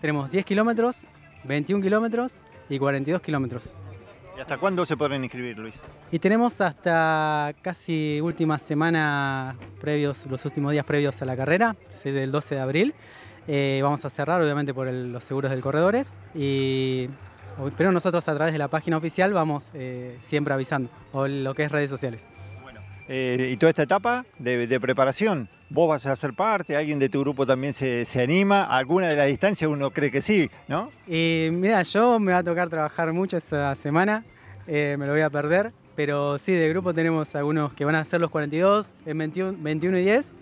Tenemos 10 kilómetros, 21 kilómetros y 42 kilómetros. ¿Y hasta cuándo se pueden inscribir, Luis? Y tenemos hasta casi última semana, previos, los últimos días previos a la carrera, el 12 de abril. Eh, vamos a cerrar, obviamente, por los seguros del corredores. Y, pero nosotros a través de la página oficial vamos eh, siempre avisando, o lo que es redes sociales. Bueno, eh, ¿y toda esta etapa de preparación? vos vas a ser parte, alguien de tu grupo también se, anima, alguna de la distancia uno cree que sí, ¿no? Y mira, yo me va a tocar trabajar mucho esta semana, eh, me lo voy a perder, pero sí, de grupo tenemos algunos que van a hacer los 42, en 21, y 10, eh,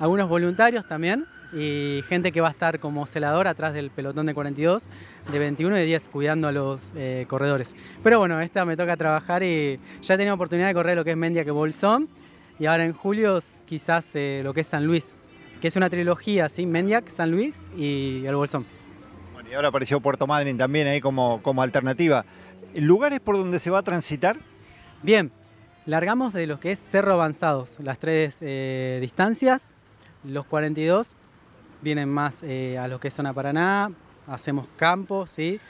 algunos voluntarios también y gente que va a estar como celador atrás del pelotón de 42, de 21 y 10, cuidando a los eh, corredores. Pero bueno, esta me toca trabajar y ya he tenido oportunidad de correr lo que es Mendia que Bolsón y ahora en julio quizás eh, lo que es San Luis, que es una trilogía, ¿sí? Mendiac, San Luis y El Bolsón. Bueno, y ahora apareció Puerto Madryn también ahí como, como alternativa. ¿Lugares por donde se va a transitar? Bien, largamos de lo que es Cerro Avanzados, las tres eh, distancias, los 42 vienen más eh, a lo que es zona Paraná, hacemos campo, ¿sí?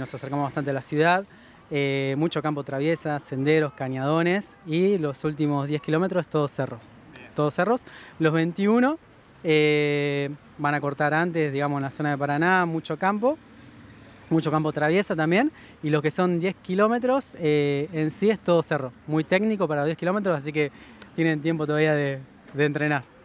nos acercamos bastante a la ciudad. Eh, mucho campo traviesa, senderos, cañadones y los últimos 10 kilómetros todos cerros. Todos cerros. Los 21 eh, van a cortar antes, digamos, en la zona de Paraná, mucho campo, mucho campo traviesa también. Y los que son 10 kilómetros eh, en sí es todo cerro. Muy técnico para 10 kilómetros, así que tienen tiempo todavía de entrenar.